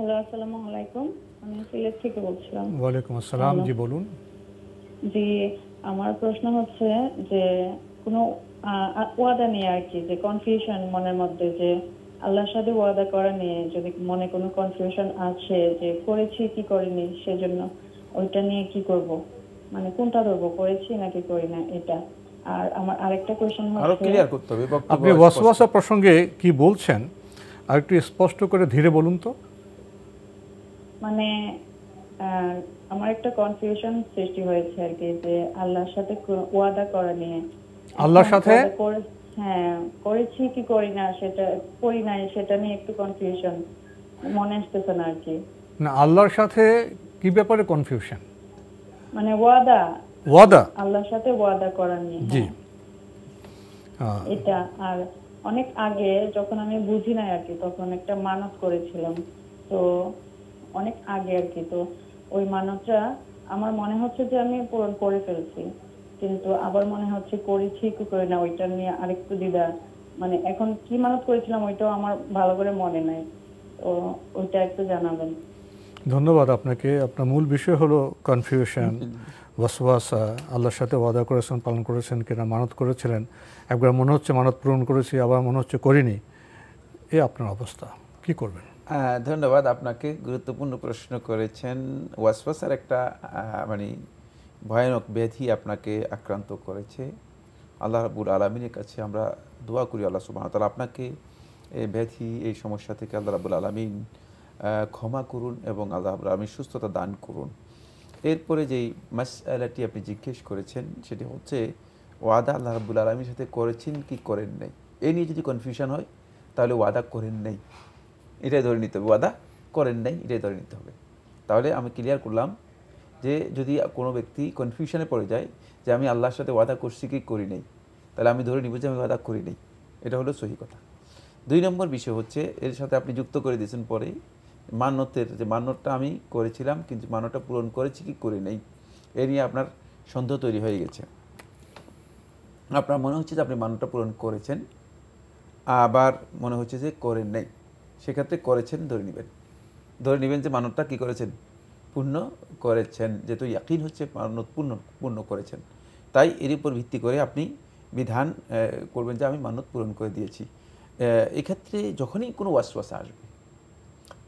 Hello আসসালামু আলাইকুম আমি সিলেট থেকে বলছিলাম ওয়ালাইকুম আসসালাম জি বলুন জি আমার প্রশ্ন হচ্ছে যে কোনো ওয়াদা নিয়ে আর কি যে কনফিউশন মনের মধ্যে যে আল্লাহর সাথে ওয়াদা করা নিয়ে যদি মনে কোনো কনফিউশন আছে যে করেছি কি করিনি সেজন্য ওইটা নিয়ে কি করব মানে কোনটা ধরবো করেছি নাকি করি না এটা আর আমার আরেকটা কোশ্চেন আরো ক্লিয়ার আপনি ওয়াসওয়াসা প্রসঙ্গে কি বলছেন আর একটু স্পষ্ট করে ধীরে বলুন তো মানে আমার একটা কনফিউশন সৃষ্টি হয়েছে আর কি যে আল্লাহর সাথে ওয়াদা করা নিয়ে আল্লাহর সাথে হ্যাঁ করেছি কি করি না সেটা করি নাই সেটা নিয়ে একটু কনফিউশন মনে আসতেছে না আর কি না আল্লাহর সাথে কি ব্যাপারে কনফিউশন মানে ওয়াদা ওয়াদা আল্লাহর সাথে ওয়াদা করা নিয়ে হ্যাঁ। জি এটা আর অনেক আগে যখন আমি বুঝি নাই আর কি তখন একটা মানত করেছিলাম তো অনেক আগে আর কি তো ওই মানতটা আমার মনে হচ্ছে যে আমি পূরণ করে ফেলছি কিন্তু আবার মনে হচ্ছে করেছি কি করে না ওইটা নিয়ে আরেকটু দ্বিধা মানে এখন কি মানত করেছিলাম ওইটাও আমার ভালো করে মনে নাই তো ওইটা একটু জানাবেন ধন্যবাদ আপনাকে আপনার মূল বিষয় হলো কনফিউশন বসবাস আল্লাহর সাথে ওয়াদা করেছেন পালন করেছেন কিনা মানত করেছিলেন একবার মনে হচ্ছে মানত পূরণ করেছি আবার মনে হচ্ছে করিনি এ আপনার অবস্থা কি করবেন ধন্যবাদ আপনাকে গুরুত্বপূর্ণ প্রশ্ন করেছেন ওয়াসফাসের একটা মানে ভয়ানক ব্যাধি আপনাকে আক্রান্ত করেছে আল্লাহ রাবুল আলমিনের কাছে আমরা দোয়া করি আল্লাহ সুবাহ তাহলে আপনাকে এই ব্যাধি এই সমস্যা থেকে আল্লাহ রাবুল আলমিন ক্ষমা করুন এবং আল্লাহ রাবুল আলমিন সুস্থতা দান করুন এরপরে যেই মাসালাটি আপনি জিজ্ঞেস করেছেন সেটি হচ্ছে ওয়াদা আল্লাহ রাবুল আলমীর সাথে করেছেন কি করেন নাই এ নিয়ে যদি কনফিউশন হয় তাহলে ওয়াদা করেন নাই এটাই ধরে নিতে হবে ওয়াদা করেন নাই এটাই ধরে নিতে হবে তাহলে আমি ক্লিয়ার করলাম যে যদি কোনো ব্যক্তি কনফিউশনে পড়ে যায় যে আমি আল্লাহর সাথে ওয়াদা করছি কি করি নাই তাহলে আমি ধরে নিব যে আমি ওয়াদা করি নাই এটা হলো সহি কথা দুই নম্বর বিষয় হচ্ছে এর সাথে আপনি যুক্ত করে দিয়েছেন পরে মান্যতের যে মান্যতটা আমি করেছিলাম কিন্তু মান্যটা পূরণ করেছি কি করি নাই এ নিয়ে আপনার সন্দেহ তৈরি হয়ে গেছে আপনার মনে হচ্ছে যে আপনি মান্যটা পূরণ করেছেন আবার মনে হচ্ছে যে করেন নাই সেক্ষেত্রে করেছেন ধরে নেবেন ধরে নেবেন যে মানবটা কি করেছেন পূর্ণ করেছেন যেহেতু ইয়াকিন হচ্ছে মানত পূর্ণ পূর্ণ করেছেন তাই এর উপর ভিত্তি করে আপনি বিধান করবেন যে আমি মানত পূরণ করে দিয়েছি এক্ষেত্রে যখনই কোনো ওয়াসওয়াসা আসবে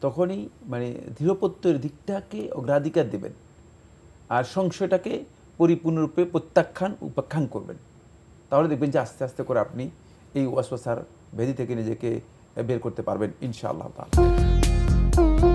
তখনই মানে ধীরপত্যের দিকটাকে অগ্রাধিকার দেবেন আর সংশয়টাকে পরিপূর্ণরূপে প্রত্যাখ্যান উপাখ্যান করবেন তাহলে দেখবেন যে আস্তে আস্তে করে আপনি এই ওয়াসওয়াসার ভেদি থেকে নিজেকে বের করতে পারবেন ইনশাআল্লাহ তাহলে